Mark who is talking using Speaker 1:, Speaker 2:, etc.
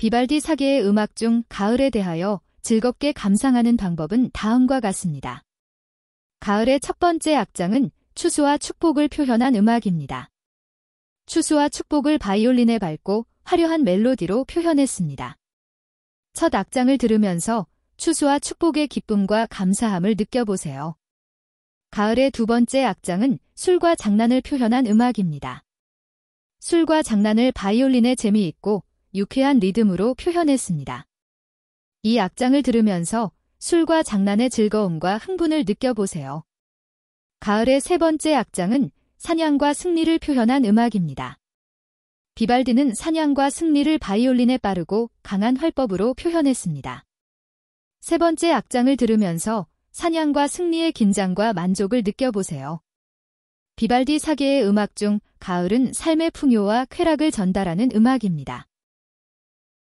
Speaker 1: 비발디 사계의 음악 중 가을에 대하여 즐겁게 감상하는 방법은 다음과 같습니다. 가을의 첫 번째 악장은 추수와 축복을 표현한 음악입니다. 추수와 축복을 바이올린에 밟고 화려한 멜로디로 표현했습니다. 첫 악장을 들으면서 추수와 축복의 기쁨과 감사함을 느껴보세요. 가을의 두 번째 악장은 술과 장난을 표현한 음악입니다. 술과 장난을 바이올린에 재미있고 유쾌한 리듬으로 표현했습니다. 이 악장을 들으면서 술과 장난의 즐거움과 흥분을 느껴보세요. 가을의 세 번째 악장은 사냥과 승리를 표현한 음악입니다. 비발디는 사냥과 승리를 바이올린에 빠르고 강한 활법으로 표현했습니다. 세 번째 악장을 들으면서 사냥과 승리의 긴장과 만족을 느껴보세요. 비발디 사계의 음악 중 가을은 삶의 풍요와 쾌락을 전달하는 음악입니다.